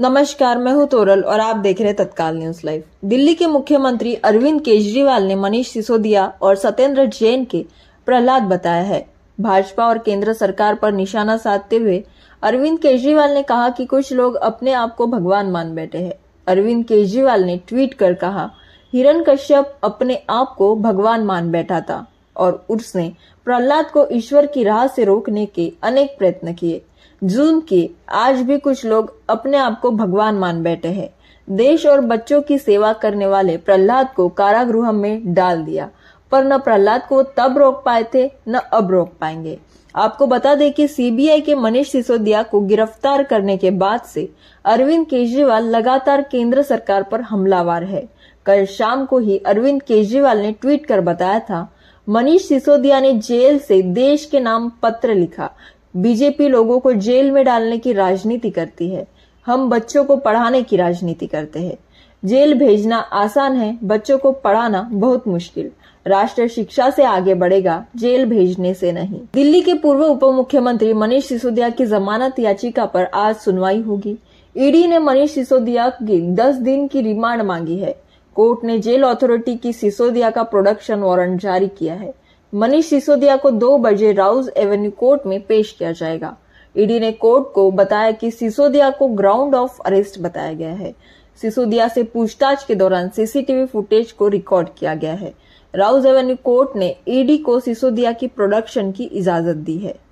नमस्कार मैं हूं तोरल और आप देख रहे तत्काल न्यूज लाइव दिल्ली के मुख्यमंत्री अरविंद केजरीवाल ने मनीष सिसोदिया और सत्येंद्र जैन के प्रहलाद बताया है भाजपा और केंद्र सरकार पर निशाना साधते हुए अरविंद केजरीवाल ने कहा कि कुछ लोग अपने आप को भगवान मान बैठे हैं अरविंद केजरीवाल ने ट्वीट कर कहा हिरण कश्यप अपने आप को भगवान मान बैठा था और उसने प्रहलाद को ईश्वर की राह से रोकने के अनेक प्रयत्न किए जून की आज भी कुछ लोग अपने आप को भगवान मान बैठे हैं देश और बच्चों की सेवा करने वाले प्रहलाद को कारागृह में डाल दिया पर न प्रहलाद को तब रोक पाए थे न अब रोक पाएंगे आपको बता दें कि सीबीआई के मनीष सिसोदिया को गिरफ्तार करने के बाद से अरविंद केजरीवाल लगातार केंद्र सरकार पर हमलावार है कल शाम को ही अरविंद केजरीवाल ने ट्वीट कर बताया था मनीष सिसोदिया ने जेल से देश के नाम पत्र लिखा बीजेपी लोगों को जेल में डालने की राजनीति करती है हम बच्चों को पढ़ाने की राजनीति करते हैं जेल भेजना आसान है बच्चों को पढ़ाना बहुत मुश्किल राष्ट्र शिक्षा से आगे बढ़ेगा जेल भेजने से नहीं दिल्ली के पूर्व उप मुख्यमंत्री मनीष सिसोदिया की जमानत याचिका पर आज सुनवाई होगी ईडी ने मनीष सिसोदिया की दस दिन की रिमांड मांगी है कोर्ट ने जेल अथॉरिटी की सिसोदिया का प्रोडक्शन वारंट जारी किया है मनीष सिसोदिया को दो बजे राउज एवेन्यू कोर्ट में पेश किया जाएगा ईडी ने कोर्ट को बताया कि सिसोदिया को ग्राउंड ऑफ अरेस्ट बताया गया है सिसोदिया से पूछताछ के दौरान सीसीटीवी फुटेज को रिकॉर्ड किया गया है राउज एवेन्यू कोर्ट ने ईडी को सिसोदिया की प्रोडक्शन की इजाजत दी है